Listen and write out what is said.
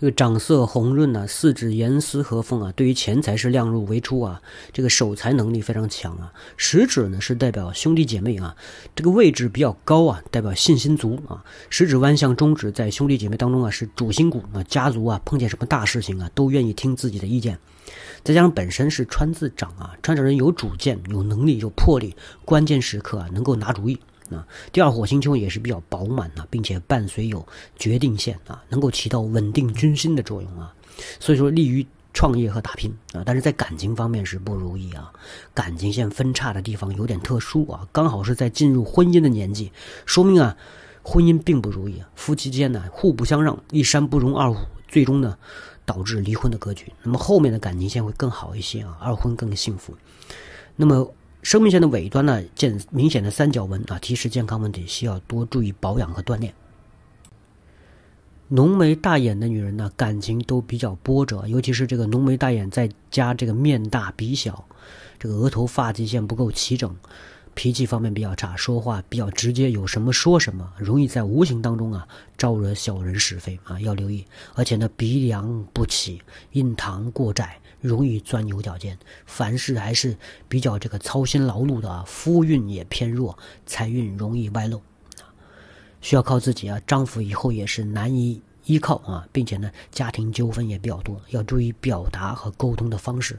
这个掌色红润呐，四指严丝合缝啊，对于钱财是量入为出啊，这个守财能力非常强啊。食指呢是代表兄弟姐妹啊，这个位置比较高啊，代表信心足啊。食指弯向中指，在兄弟姐妹当中啊是主心骨啊，家族啊碰见什么大事情啊都愿意听自己的意见。再加上本身是川字掌啊，川字人有主见、有能力、有魄力，关键时刻啊能够拿主意。啊，第二火星丘也是比较饱满的，并且伴随有决定线啊，能够起到稳定军心的作用啊，所以说利于创业和打拼啊，但是在感情方面是不如意啊，感情线分叉的地方有点特殊啊，刚好是在进入婚姻的年纪，说明啊，婚姻并不如意，夫妻间呢互不相让，一山不容二虎，最终呢导致离婚的格局。那么后面的感情线会更好一些啊，二婚更幸福。那么。生命线的尾端呢，见明显的三角纹啊，提示健康问题，需要多注意保养和锻炼。浓眉大眼的女人呢，感情都比较波折，尤其是这个浓眉大眼再加这个面大鼻小，这个额头发际线不够齐整。脾气方面比较差，说话比较直接，有什么说什么，容易在无形当中啊招惹小人是非啊，要留意。而且呢，鼻梁不起，印堂过窄，容易钻牛角尖，凡事还是比较这个操心劳碌的。夫运也偏弱，财运容易外露，啊，需要靠自己啊。丈夫以后也是难以依靠啊，并且呢，家庭纠纷也比较多，要注意表达和沟通的方式。